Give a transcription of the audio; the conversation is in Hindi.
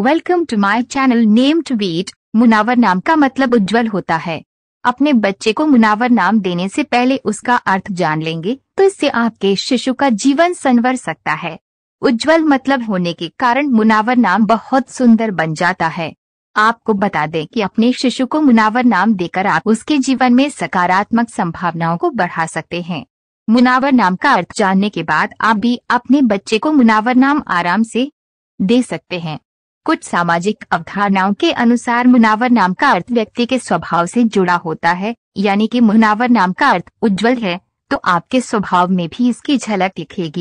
welcome to my channel name to beat Munawar नाम का मतलब उज्जवल होता है अपने बच्चे को मुनावर नाम देने से पहले उसका अर्थ जान लेंगे तो इससे आपके शिशु का जीवन संवर सकता है उज्जवल मतलब होने के कारण मुनावर नाम बहुत सुंदर बन जाता है आपको बता दें कि अपने शिशु को मुनावर नाम देकर आप उसके जीवन में सकारात्मक संभावनाओं को बढ़ा सकते हैं मुनावर नाम का अर्थ जानने के बाद आप भी अपने बच्चे को मुनावर नाम आराम से दे सकते हैं कुछ सामाजिक अवधारणाओं के अनुसार मुनावर नाम का अर्थ व्यक्ति के स्वभाव से जुड़ा होता है यानी कि मुनावर नाम का अर्थ उज्जवल है तो आपके स्वभाव में भी इसकी झलक दिखेगी